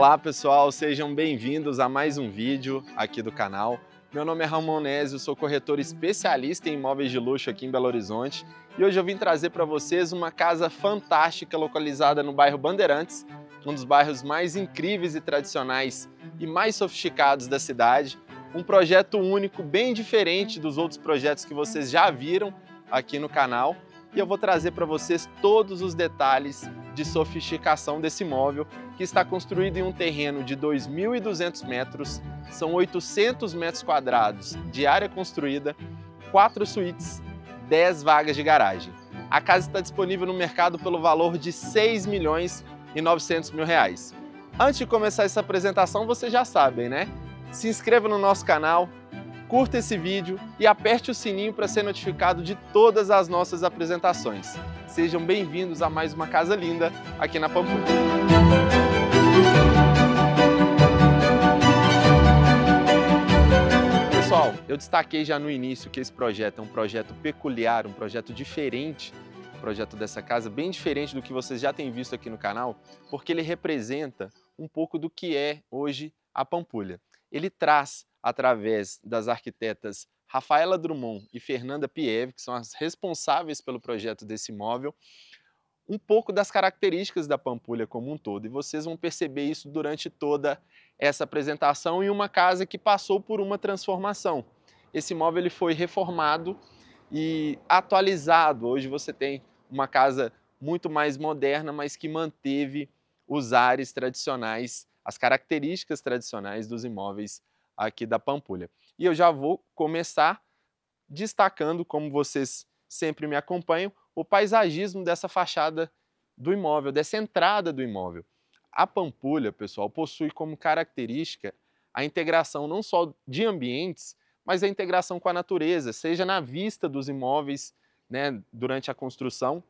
Olá pessoal, sejam bem-vindos a mais um vídeo aqui do canal. Meu nome é Ramon Nézio, sou corretor especialista em imóveis de luxo aqui em Belo Horizonte e hoje eu vim trazer para vocês uma casa fantástica localizada no bairro Bandeirantes, um dos bairros mais incríveis e tradicionais e mais sofisticados da cidade. Um projeto único, bem diferente dos outros projetos que vocês já viram aqui no canal e eu vou trazer para vocês todos os detalhes de sofisticação desse imóvel, que está construído em um terreno de 2.200 metros, são 800 metros quadrados de área construída, 4 suítes, 10 vagas de garagem. A casa está disponível no mercado pelo valor de 6 milhões e 900 mil reais. Antes de começar essa apresentação, vocês já sabem, né? Se inscreva no nosso canal, curta esse vídeo e aperte o sininho para ser notificado de todas as nossas apresentações. Sejam bem-vindos a mais uma Casa Linda aqui na Pampulha. Pessoal, eu destaquei já no início que esse projeto é um projeto peculiar, um projeto diferente, um projeto dessa casa, bem diferente do que vocês já têm visto aqui no canal, porque ele representa um pouco do que é hoje a Pampulha. Ele traz através das arquitetas Rafaela Drummond e Fernanda Pieve, que são as responsáveis pelo projeto desse imóvel, um pouco das características da Pampulha como um todo. E vocês vão perceber isso durante toda essa apresentação em uma casa que passou por uma transformação. Esse imóvel ele foi reformado e atualizado. Hoje você tem uma casa muito mais moderna, mas que manteve os ares tradicionais, as características tradicionais dos imóveis aqui da Pampulha. E eu já vou começar destacando, como vocês sempre me acompanham, o paisagismo dessa fachada do imóvel, dessa entrada do imóvel. A Pampulha, pessoal, possui como característica a integração não só de ambientes, mas a integração com a natureza, seja na vista dos imóveis né, durante a construção,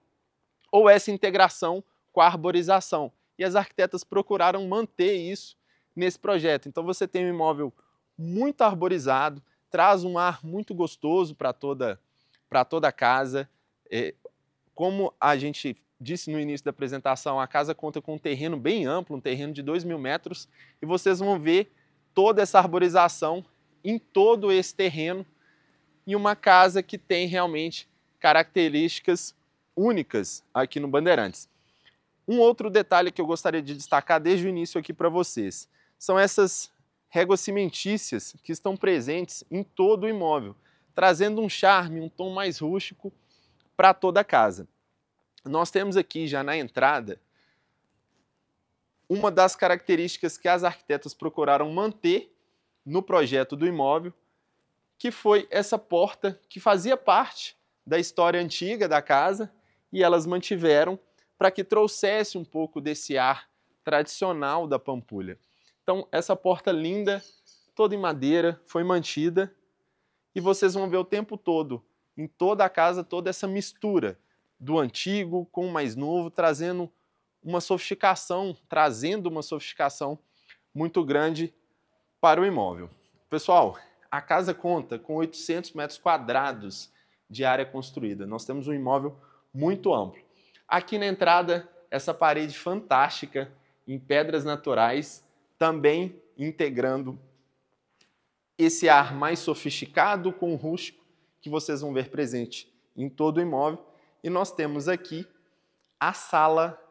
ou essa integração com a arborização. E as arquitetas procuraram manter isso nesse projeto. Então você tem um imóvel muito arborizado, traz um ar muito gostoso para toda, para toda a casa. É, como a gente disse no início da apresentação, a casa conta com um terreno bem amplo, um terreno de 2 mil metros, e vocês vão ver toda essa arborização em todo esse terreno, em uma casa que tem realmente características únicas aqui no Bandeirantes. Um outro detalhe que eu gostaria de destacar desde o início aqui para vocês são essas réguas cimentícias que estão presentes em todo o imóvel, trazendo um charme, um tom mais rústico para toda a casa. Nós temos aqui já na entrada uma das características que as arquitetas procuraram manter no projeto do imóvel, que foi essa porta que fazia parte da história antiga da casa e elas mantiveram para que trouxesse um pouco desse ar tradicional da Pampulha. Então, essa porta linda, toda em madeira, foi mantida. E vocês vão ver o tempo todo, em toda a casa, toda essa mistura do antigo com o mais novo, trazendo uma sofisticação, trazendo uma sofisticação muito grande para o imóvel. Pessoal, a casa conta com 800 metros quadrados de área construída. Nós temos um imóvel muito amplo. Aqui na entrada, essa parede fantástica em pedras naturais, também integrando esse ar mais sofisticado com o rústico que vocês vão ver presente em todo o imóvel. E nós temos aqui a sala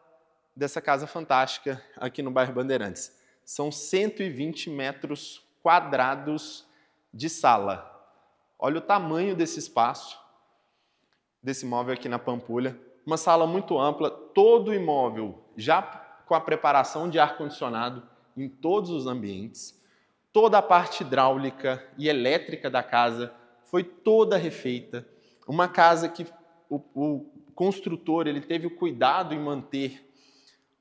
dessa casa fantástica aqui no bairro Bandeirantes. São 120 metros quadrados de sala. Olha o tamanho desse espaço, desse imóvel aqui na Pampulha. Uma sala muito ampla, todo o imóvel já com a preparação de ar-condicionado, em todos os ambientes. Toda a parte hidráulica e elétrica da casa foi toda refeita. Uma casa que o, o construtor ele teve o cuidado em manter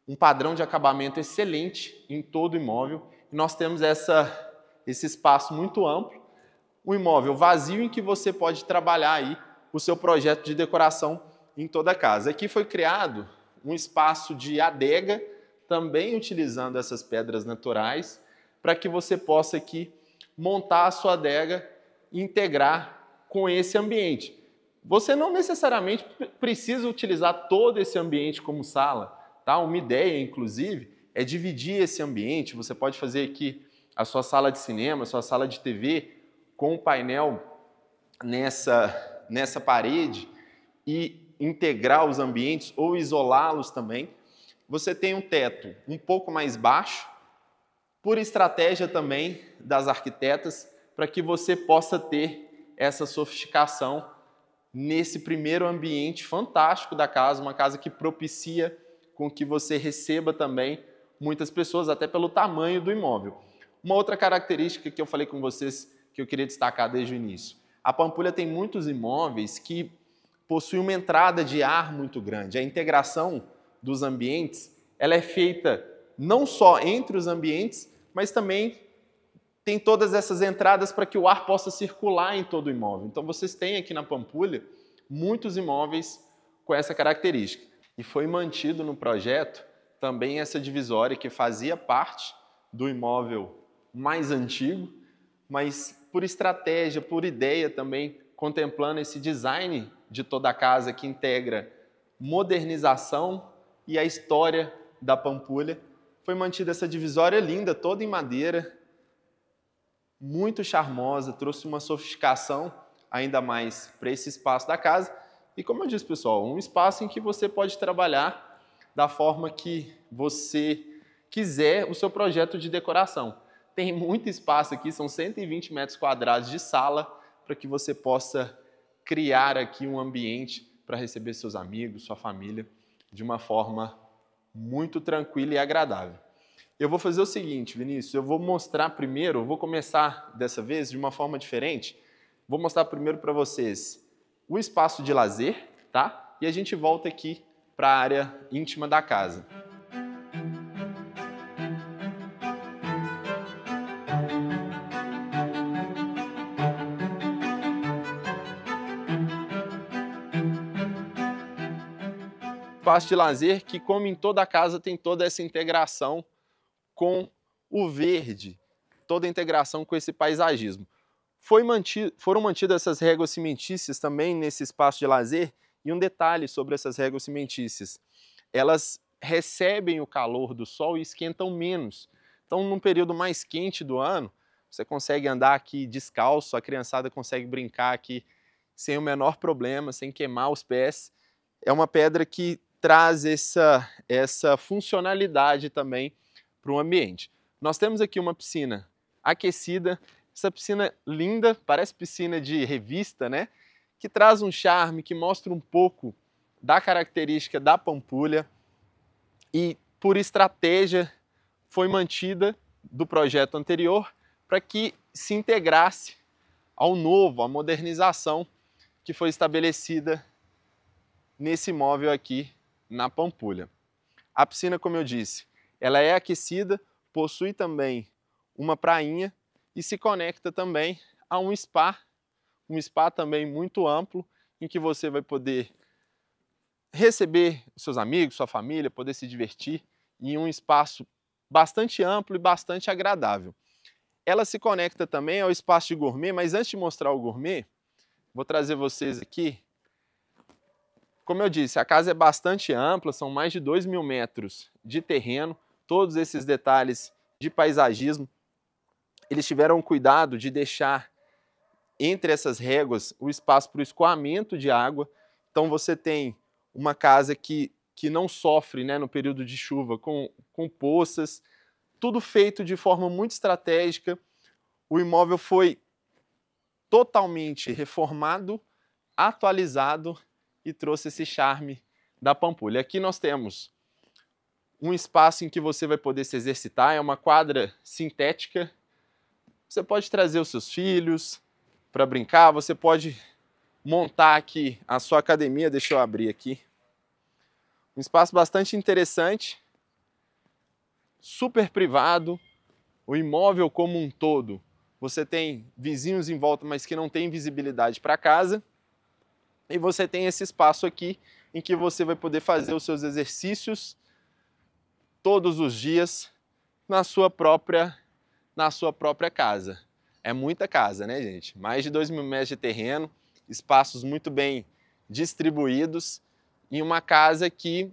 um padrão de acabamento excelente em todo o imóvel. E nós temos essa, esse espaço muito amplo, um imóvel vazio em que você pode trabalhar aí o seu projeto de decoração em toda a casa. Aqui foi criado um espaço de adega também utilizando essas pedras naturais, para que você possa aqui montar a sua adega e integrar com esse ambiente. Você não necessariamente precisa utilizar todo esse ambiente como sala, tá? Uma ideia, inclusive, é dividir esse ambiente. Você pode fazer aqui a sua sala de cinema, a sua sala de TV, com o um painel nessa, nessa parede e integrar os ambientes ou isolá-los também você tem um teto um pouco mais baixo, por estratégia também das arquitetas, para que você possa ter essa sofisticação nesse primeiro ambiente fantástico da casa, uma casa que propicia com que você receba também muitas pessoas, até pelo tamanho do imóvel. Uma outra característica que eu falei com vocês que eu queria destacar desde o início. A Pampulha tem muitos imóveis que possuem uma entrada de ar muito grande. A integração dos ambientes, ela é feita não só entre os ambientes, mas também tem todas essas entradas para que o ar possa circular em todo o imóvel. Então vocês têm aqui na Pampulha muitos imóveis com essa característica. E foi mantido no projeto também essa divisória que fazia parte do imóvel mais antigo, mas por estratégia, por ideia também, contemplando esse design de toda a casa que integra modernização e a história da Pampulha. Foi mantida essa divisória linda, toda em madeira, muito charmosa, trouxe uma sofisticação ainda mais para esse espaço da casa. E como eu disse, pessoal, um espaço em que você pode trabalhar da forma que você quiser o seu projeto de decoração. Tem muito espaço aqui, são 120 metros quadrados de sala para que você possa criar aqui um ambiente para receber seus amigos, sua família de uma forma muito tranquila e agradável. Eu vou fazer o seguinte, Vinícius, eu vou mostrar primeiro, eu vou começar dessa vez de uma forma diferente. Vou mostrar primeiro para vocês o espaço de lazer, tá? E a gente volta aqui para a área íntima da casa. espaço de lazer que, como em toda casa, tem toda essa integração com o verde, toda a integração com esse paisagismo. Mantido, foram mantidas essas réguas cimentícias também nesse espaço de lazer, e um detalhe sobre essas réguas cimentícias: elas recebem o calor do sol e esquentam menos. Então, num período mais quente do ano, você consegue andar aqui descalço, a criançada consegue brincar aqui sem o menor problema, sem queimar os pés. É uma pedra que traz essa, essa funcionalidade também para o ambiente. Nós temos aqui uma piscina aquecida, essa piscina linda, parece piscina de revista, né? Que traz um charme, que mostra um pouco da característica da Pampulha e por estratégia foi mantida do projeto anterior para que se integrasse ao novo, à modernização que foi estabelecida nesse imóvel aqui na Pampulha. A piscina, como eu disse, ela é aquecida, possui também uma prainha e se conecta também a um spa, um spa também muito amplo, em que você vai poder receber seus amigos, sua família, poder se divertir em um espaço bastante amplo e bastante agradável. Ela se conecta também ao espaço de gourmet, mas antes de mostrar o gourmet, vou trazer vocês aqui como eu disse, a casa é bastante ampla, são mais de 2 mil metros de terreno, todos esses detalhes de paisagismo. Eles tiveram cuidado de deixar entre essas réguas o espaço para o escoamento de água. Então você tem uma casa que, que não sofre né, no período de chuva com, com poças, tudo feito de forma muito estratégica. O imóvel foi totalmente reformado, atualizado e trouxe esse charme da Pampulha. Aqui nós temos um espaço em que você vai poder se exercitar, é uma quadra sintética. Você pode trazer os seus filhos para brincar, você pode montar aqui a sua academia, deixa eu abrir aqui. Um espaço bastante interessante, super privado, o imóvel como um todo. Você tem vizinhos em volta, mas que não tem visibilidade para casa. E você tem esse espaço aqui em que você vai poder fazer os seus exercícios todos os dias na sua própria na sua própria casa. É muita casa, né, gente? Mais de 2 mil metros de terreno, espaços muito bem distribuídos e uma casa que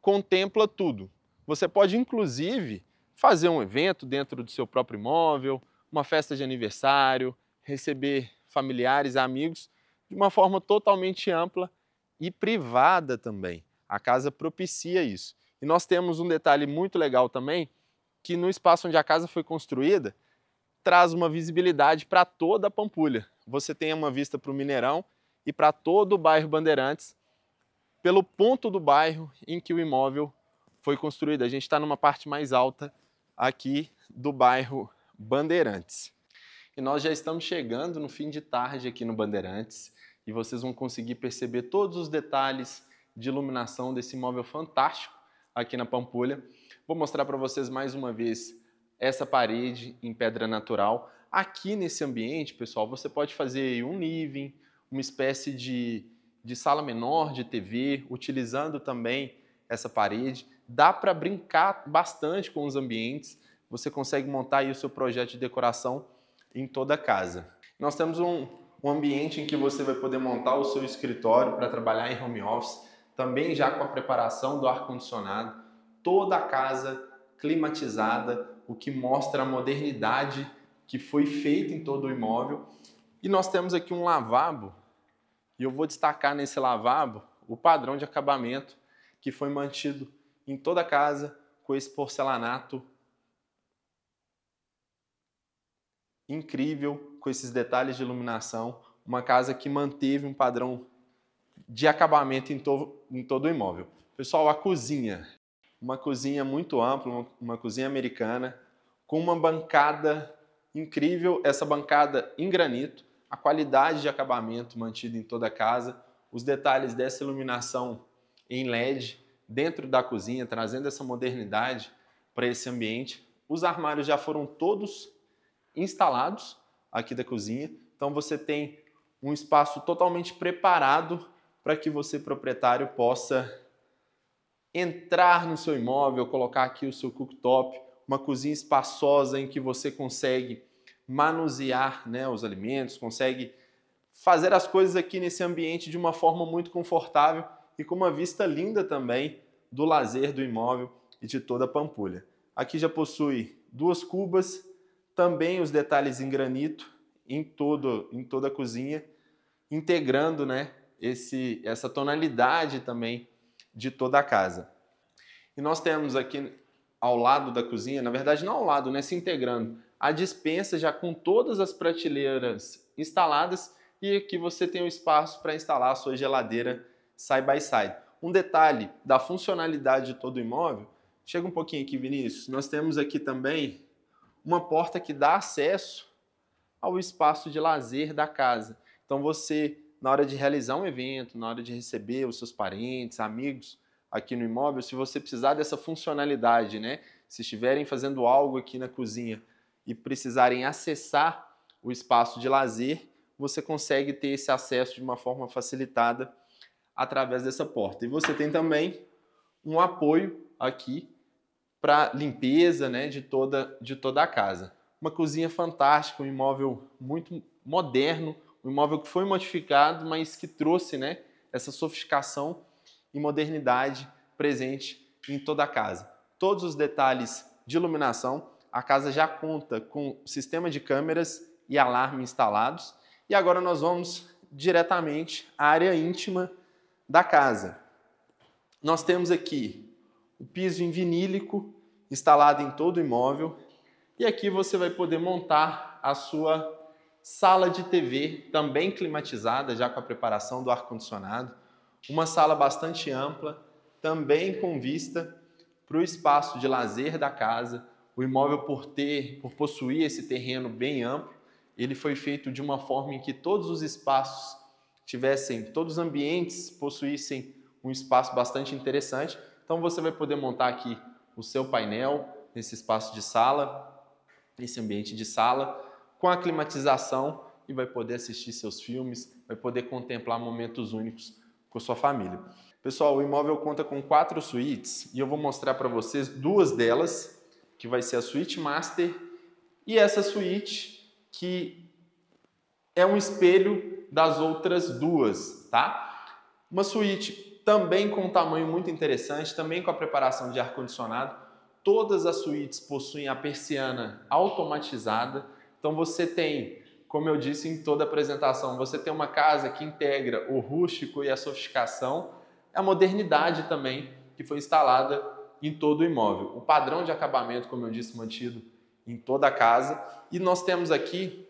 contempla tudo. Você pode, inclusive, fazer um evento dentro do seu próprio imóvel, uma festa de aniversário, receber familiares, amigos de uma forma totalmente ampla e privada também. A casa propicia isso. E nós temos um detalhe muito legal também, que no espaço onde a casa foi construída, traz uma visibilidade para toda a Pampulha. Você tem uma vista para o Mineirão e para todo o bairro Bandeirantes, pelo ponto do bairro em que o imóvel foi construído. A gente está numa parte mais alta aqui do bairro Bandeirantes. E nós já estamos chegando no fim de tarde aqui no Bandeirantes e vocês vão conseguir perceber todos os detalhes de iluminação desse imóvel fantástico aqui na Pampulha. Vou mostrar para vocês mais uma vez essa parede em pedra natural. Aqui nesse ambiente, pessoal, você pode fazer um living, uma espécie de, de sala menor de TV, utilizando também essa parede. Dá para brincar bastante com os ambientes. Você consegue montar aí o seu projeto de decoração em toda a casa. Nós temos um, um ambiente em que você vai poder montar o seu escritório para trabalhar em home office, também já com a preparação do ar-condicionado, toda a casa climatizada, o que mostra a modernidade que foi feita em todo o imóvel. E nós temos aqui um lavabo, e eu vou destacar nesse lavabo o padrão de acabamento que foi mantido em toda a casa com esse porcelanato incrível com esses detalhes de iluminação, uma casa que manteve um padrão de acabamento em, to em todo o imóvel. Pessoal, a cozinha. Uma cozinha muito ampla, uma, uma cozinha americana, com uma bancada incrível, essa bancada em granito, a qualidade de acabamento mantida em toda a casa, os detalhes dessa iluminação em LED dentro da cozinha, trazendo essa modernidade para esse ambiente. Os armários já foram todos instalados aqui da cozinha. Então você tem um espaço totalmente preparado para que você, proprietário, possa entrar no seu imóvel, colocar aqui o seu cooktop, uma cozinha espaçosa em que você consegue manusear né, os alimentos, consegue fazer as coisas aqui nesse ambiente de uma forma muito confortável e com uma vista linda também do lazer do imóvel e de toda a Pampulha. Aqui já possui duas cubas, também os detalhes em granito em todo em toda a cozinha, integrando, né, esse essa tonalidade também de toda a casa. E nós temos aqui ao lado da cozinha, na verdade não ao lado, né, se integrando, a dispensa já com todas as prateleiras instaladas e aqui você tem um espaço para instalar a sua geladeira side by side. Um detalhe da funcionalidade de todo o imóvel, chega um pouquinho aqui, Vinícius. Nós temos aqui também uma porta que dá acesso ao espaço de lazer da casa. Então você, na hora de realizar um evento, na hora de receber os seus parentes, amigos aqui no imóvel, se você precisar dessa funcionalidade, né? Se estiverem fazendo algo aqui na cozinha e precisarem acessar o espaço de lazer, você consegue ter esse acesso de uma forma facilitada através dessa porta. E você tem também um apoio aqui para limpeza né, de, toda, de toda a casa. Uma cozinha fantástica, um imóvel muito moderno, um imóvel que foi modificado, mas que trouxe né, essa sofisticação e modernidade presente em toda a casa. Todos os detalhes de iluminação, a casa já conta com sistema de câmeras e alarme instalados. E agora nós vamos diretamente à área íntima da casa. Nós temos aqui o piso em vinílico instalado em todo o imóvel. E aqui você vai poder montar a sua sala de TV, também climatizada, já com a preparação do ar-condicionado. Uma sala bastante ampla, também com vista para o espaço de lazer da casa. O imóvel, por ter, por possuir esse terreno bem amplo, ele foi feito de uma forma em que todos os espaços tivessem, todos os ambientes possuíssem um espaço bastante interessante então você vai poder montar aqui o seu painel nesse espaço de sala, nesse ambiente de sala, com a climatização e vai poder assistir seus filmes, vai poder contemplar momentos únicos com sua família. Pessoal, o imóvel conta com quatro suítes e eu vou mostrar para vocês duas delas, que vai ser a suíte master e essa suíte que é um espelho das outras duas, tá? Uma suíte também com um tamanho muito interessante, também com a preparação de ar-condicionado. Todas as suítes possuem a persiana automatizada, então você tem, como eu disse em toda a apresentação, você tem uma casa que integra o rústico e a sofisticação, a modernidade também que foi instalada em todo o imóvel. O padrão de acabamento, como eu disse, mantido em toda a casa. E nós temos aqui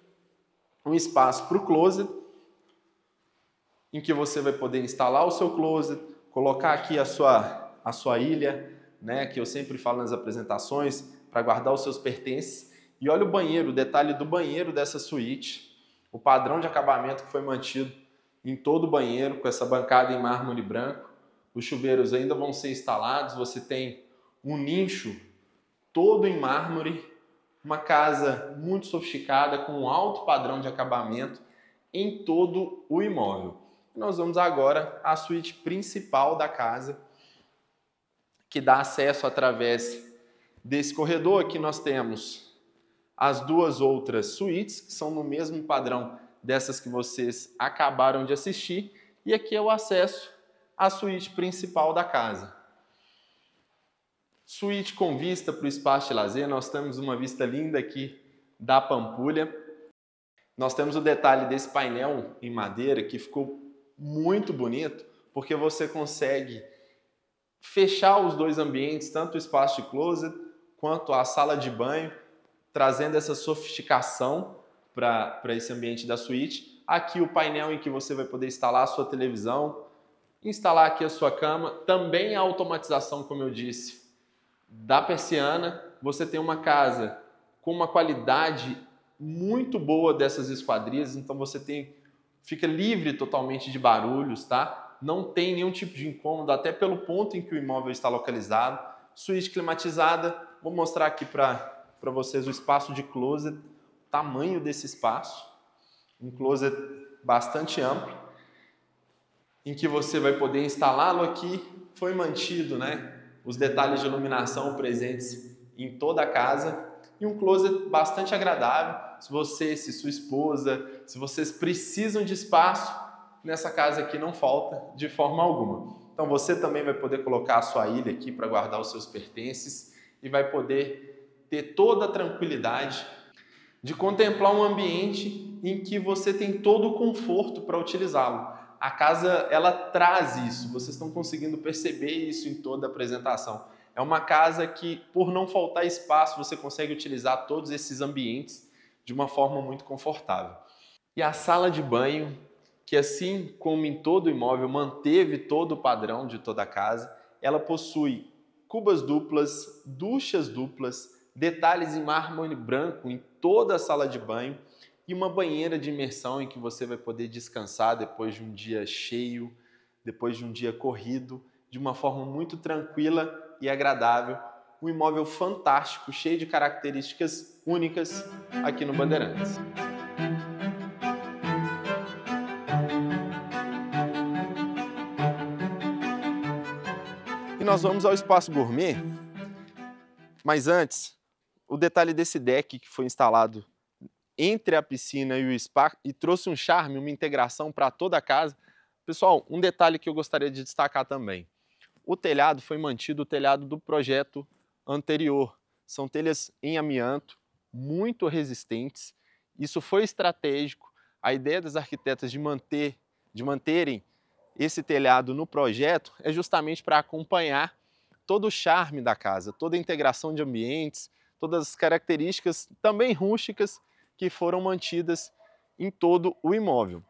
um espaço para o closet, em que você vai poder instalar o seu closet, colocar aqui a sua, a sua ilha, né, que eu sempre falo nas apresentações, para guardar os seus pertences. E olha o banheiro, o detalhe do banheiro dessa suíte, o padrão de acabamento que foi mantido em todo o banheiro, com essa bancada em mármore branco. Os chuveiros ainda vão ser instalados, você tem um nicho todo em mármore, uma casa muito sofisticada, com um alto padrão de acabamento em todo o imóvel nós vamos agora à suíte principal da casa, que dá acesso através desse corredor. Aqui nós temos as duas outras suítes, que são no mesmo padrão dessas que vocês acabaram de assistir. E aqui é o acesso à suíte principal da casa. Suíte com vista para o espaço de lazer, nós temos uma vista linda aqui da Pampulha. Nós temos o detalhe desse painel em madeira que ficou muito bonito, porque você consegue fechar os dois ambientes, tanto o espaço de closet quanto a sala de banho, trazendo essa sofisticação para esse ambiente da suíte. Aqui o painel em que você vai poder instalar a sua televisão, instalar aqui a sua cama, também a automatização, como eu disse, da persiana. Você tem uma casa com uma qualidade muito boa dessas esquadrias, então você tem fica livre totalmente de barulhos, tá? Não tem nenhum tipo de incômodo, até pelo ponto em que o imóvel está localizado. Suíte climatizada, vou mostrar aqui para vocês o espaço de closet, o tamanho desse espaço. Um closet bastante amplo, em que você vai poder instalá-lo aqui. Foi mantido né, os detalhes de iluminação presentes em toda a casa, e um closet bastante agradável. Se você, se sua esposa, se vocês precisam de espaço, nessa casa aqui não falta de forma alguma. Então você também vai poder colocar a sua ilha aqui para guardar os seus pertences e vai poder ter toda a tranquilidade de contemplar um ambiente em que você tem todo o conforto para utilizá-lo. A casa ela traz isso, vocês estão conseguindo perceber isso em toda a apresentação. É uma casa que, por não faltar espaço, você consegue utilizar todos esses ambientes de uma forma muito confortável. E a sala de banho, que assim como em todo imóvel manteve todo o padrão de toda a casa, ela possui cubas duplas, duchas duplas, detalhes em mármore branco em toda a sala de banho e uma banheira de imersão em que você vai poder descansar depois de um dia cheio, depois de um dia corrido, de uma forma muito tranquila e agradável, um imóvel fantástico, cheio de características únicas aqui no Bandeirantes. E nós vamos ao espaço gourmet, mas antes, o detalhe desse deck que foi instalado entre a piscina e o spa e trouxe um charme, uma integração para toda a casa. Pessoal, um detalhe que eu gostaria de destacar também. O telhado foi mantido o telhado do projeto anterior. São telhas em amianto, muito resistentes. Isso foi estratégico. A ideia das arquitetas de manter, de manterem esse telhado no projeto é justamente para acompanhar todo o charme da casa, toda a integração de ambientes, todas as características também rústicas que foram mantidas em todo o imóvel.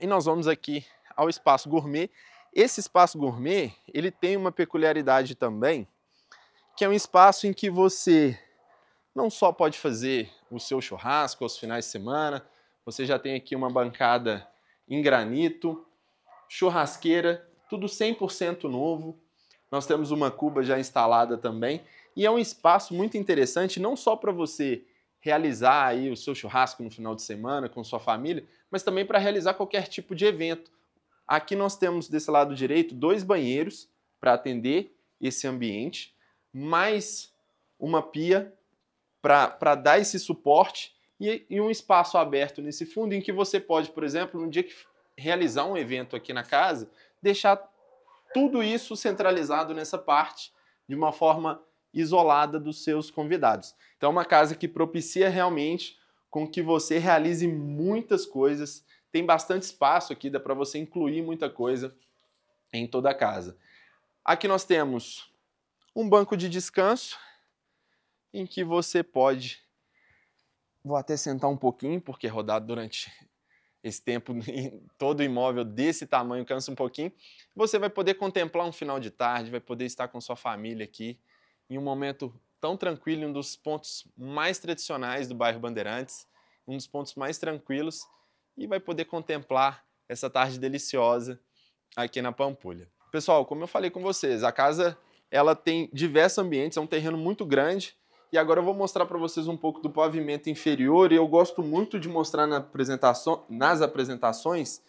E nós vamos aqui ao espaço gourmet esse espaço gourmet, ele tem uma peculiaridade também, que é um espaço em que você não só pode fazer o seu churrasco aos finais de semana, você já tem aqui uma bancada em granito, churrasqueira, tudo 100% novo. Nós temos uma cuba já instalada também e é um espaço muito interessante não só para você realizar aí o seu churrasco no final de semana com sua família, mas também para realizar qualquer tipo de evento. Aqui nós temos desse lado direito dois banheiros para atender esse ambiente, mais uma pia para dar esse suporte e, e, um espaço aberto nesse fundo em que você pode, por exemplo, no dia que realizar um evento aqui na casa, deixar tudo isso centralizado nessa parte de uma forma isolada dos seus convidados. Então, é uma casa que propicia realmente com que você realize muitas coisas tem bastante espaço aqui, dá para você incluir muita coisa em toda a casa. Aqui nós temos um banco de descanso em que você pode vou até sentar um pouquinho porque é rodado durante esse tempo todo imóvel desse tamanho cansa um pouquinho. Você vai poder contemplar um final de tarde, vai poder estar com sua família aqui em um momento tão tranquilo, um dos pontos mais tradicionais do bairro Bandeirantes, um dos pontos mais tranquilos e vai poder contemplar essa tarde deliciosa aqui na Pampulha. Pessoal, como eu falei com vocês, a casa ela tem diversos ambientes, é um terreno muito grande. E agora eu vou mostrar para vocês um pouco do pavimento inferior e eu gosto muito de mostrar na apresentação, nas apresentações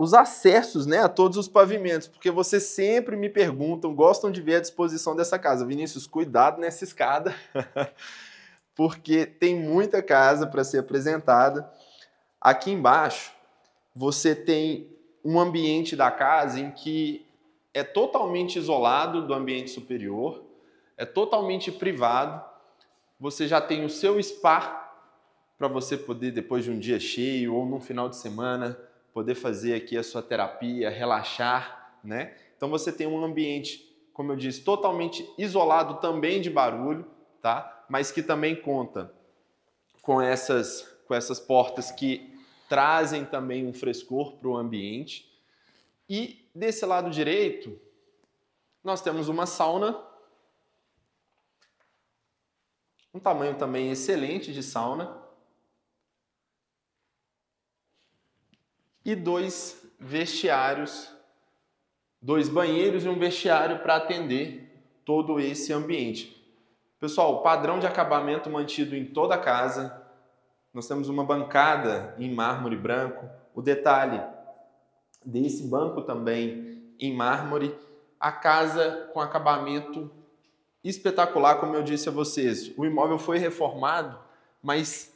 os acessos né, a todos os pavimentos, porque vocês sempre me perguntam, gostam de ver a disposição dessa casa. Vinícius, cuidado nessa escada, porque tem muita casa para ser apresentada. Aqui embaixo, você tem um ambiente da casa em que é totalmente isolado do ambiente superior, é totalmente privado. Você já tem o seu spa para você poder, depois de um dia cheio ou num final de semana, poder fazer aqui a sua terapia, relaxar, né? Então você tem um ambiente, como eu disse, totalmente isolado também de barulho, tá? Mas que também conta com essas com essas portas que trazem também um frescor para o ambiente. E desse lado direito, nós temos uma sauna, um tamanho também excelente de sauna, e dois vestiários, dois banheiros e um vestiário para atender todo esse ambiente. Pessoal, padrão de acabamento mantido em toda a casa, nós temos uma bancada em mármore branco. O detalhe desse banco também em mármore, a casa com acabamento espetacular, como eu disse a vocês. O imóvel foi reformado, mas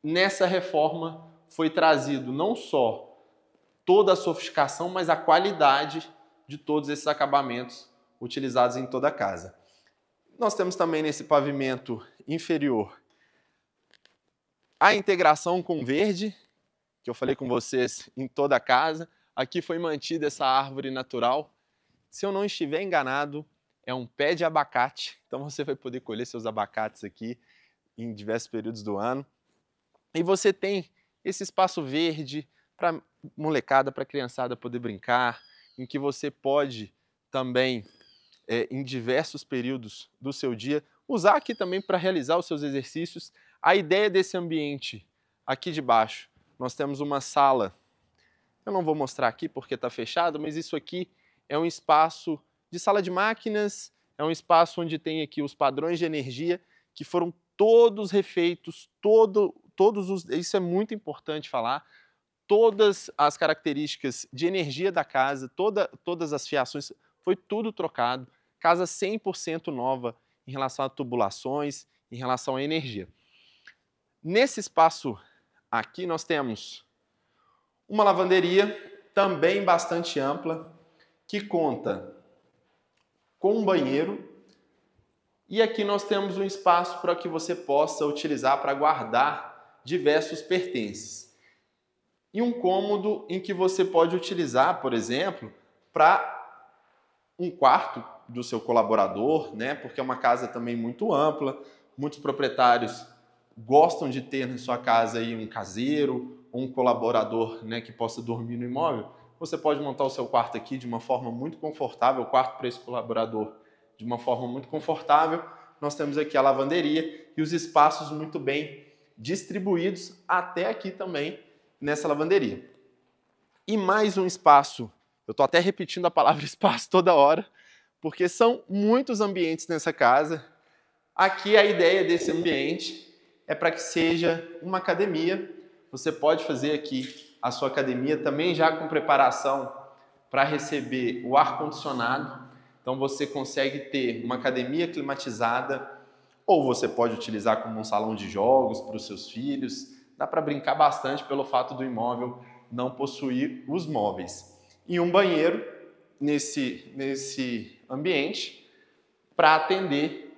nessa reforma foi trazido não só toda a sofisticação, mas a qualidade de todos esses acabamentos utilizados em toda a casa. Nós temos também nesse pavimento inferior a integração com verde, que eu falei com vocês em toda a casa. Aqui foi mantida essa árvore natural. Se eu não estiver enganado, é um pé de abacate. Então você vai poder colher seus abacates aqui em diversos períodos do ano. E você tem esse espaço verde para molecada, para criançada poder brincar, em que você pode também, é, em diversos períodos do seu dia, usar aqui também para realizar os seus exercícios. A ideia desse ambiente aqui de baixo, nós temos uma sala. Eu não vou mostrar aqui porque está fechado, mas isso aqui é um espaço de sala de máquinas, é um espaço onde tem aqui os padrões de energia que foram todos refeitos, todo, todos os, isso é muito importante falar, todas as características de energia da casa, toda, todas as fiações, foi tudo trocado, casa 100% nova em relação a tubulações, em relação à energia. Nesse espaço aqui nós temos uma lavanderia também bastante ampla que conta com um banheiro e aqui nós temos um espaço para que você possa utilizar para guardar diversos pertences. E um cômodo em que você pode utilizar, por exemplo, para um quarto do seu colaborador, né? Porque é uma casa também muito ampla, muitos proprietários gostam de ter na sua casa aí um caseiro ou um colaborador né, que possa dormir no imóvel, você pode montar o seu quarto aqui de uma forma muito confortável, o quarto para esse colaborador de uma forma muito confortável. Nós temos aqui a lavanderia e os espaços muito bem distribuídos até aqui também nessa lavanderia. E mais um espaço, eu estou até repetindo a palavra espaço toda hora, porque são muitos ambientes nessa casa. Aqui a ideia desse ambiente é para que seja uma academia. Você pode fazer aqui a sua academia também já com preparação para receber o ar condicionado. Então você consegue ter uma academia climatizada ou você pode utilizar como um salão de jogos para os seus filhos. Dá para brincar bastante pelo fato do imóvel não possuir os móveis. E um banheiro nesse nesse ambiente para atender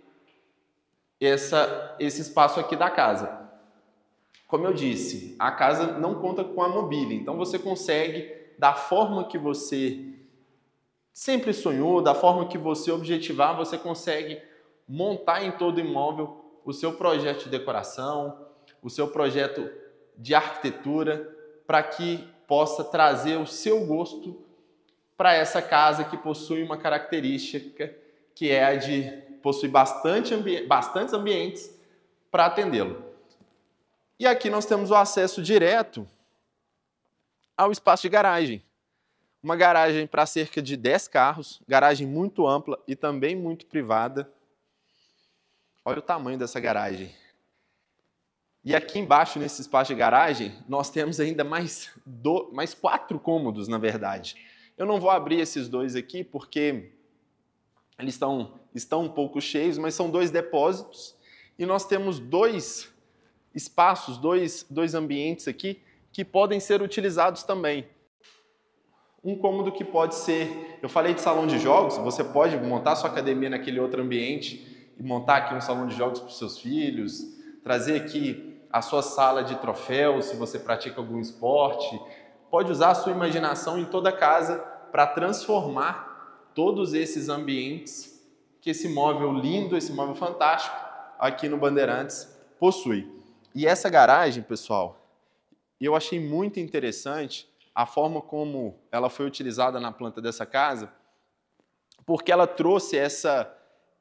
essa, esse espaço aqui da casa. Como eu disse, a casa não conta com a mobília, então você consegue, da forma que você sempre sonhou, da forma que você objetivar, você consegue montar em todo imóvel o seu projeto de decoração, o seu projeto de arquitetura, para que possa trazer o seu gosto para essa casa que possui uma característica que é a de possui bastante ambi bastantes ambientes para atendê-lo. E aqui nós temos o acesso direto ao espaço de garagem. Uma garagem para cerca de 10 carros, garagem muito ampla e também muito privada. Olha o tamanho dessa garagem. E aqui embaixo, nesse espaço de garagem, nós temos ainda mais, do, mais quatro cômodos, na verdade. Eu não vou abrir esses dois aqui porque eles estão, estão um pouco cheios, mas são dois depósitos e nós temos dois espaços, dois, dois ambientes aqui que podem ser utilizados também. Um cômodo que pode ser, eu falei de salão de jogos, você pode montar sua academia naquele outro ambiente e montar aqui um salão de jogos para os seus filhos, trazer aqui a sua sala de troféus se você pratica algum esporte. Pode usar a sua imaginação em toda a casa para transformar todos esses ambientes que esse móvel lindo, esse móvel fantástico aqui no Bandeirantes possui. E essa garagem, pessoal, eu achei muito interessante a forma como ela foi utilizada na planta dessa casa, porque ela trouxe essa,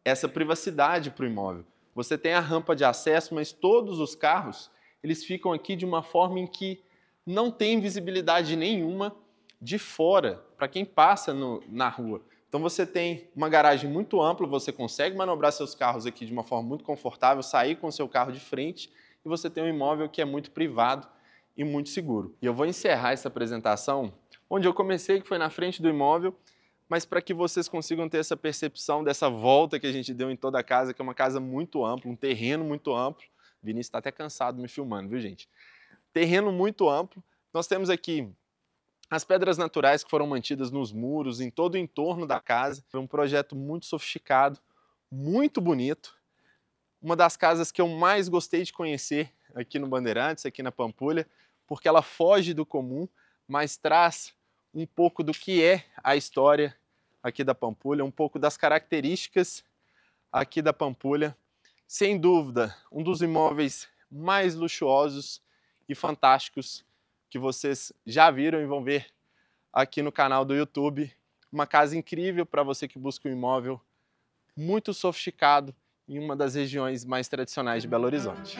essa privacidade para o imóvel. Você tem a rampa de acesso, mas todos os carros eles ficam aqui de uma forma em que não tem visibilidade nenhuma de fora para quem passa no, na rua. Então você tem uma garagem muito ampla, você consegue manobrar seus carros aqui de uma forma muito confortável, sair com seu carro de frente e você tem um imóvel que é muito privado e muito seguro. E eu vou encerrar essa apresentação onde eu comecei, que foi na frente do imóvel, mas para que vocês consigam ter essa percepção dessa volta que a gente deu em toda a casa, que é uma casa muito ampla, um terreno muito amplo. Vinícius está até cansado me filmando, viu gente? Terreno muito amplo. Nós temos aqui as pedras naturais que foram mantidas nos muros, em todo o entorno da casa. Foi um projeto muito sofisticado, muito bonito. Uma das casas que eu mais gostei de conhecer aqui no Bandeirantes, aqui na Pampulha, porque ela foge do comum, mas traz um pouco do que é a história aqui da Pampulha, um pouco das características aqui da Pampulha. Sem dúvida, um dos imóveis mais luxuosos e fantásticos que vocês já viram e vão ver aqui no canal do YouTube. Uma casa incrível para você que busca um imóvel muito sofisticado em uma das regiões mais tradicionais de Belo Horizonte.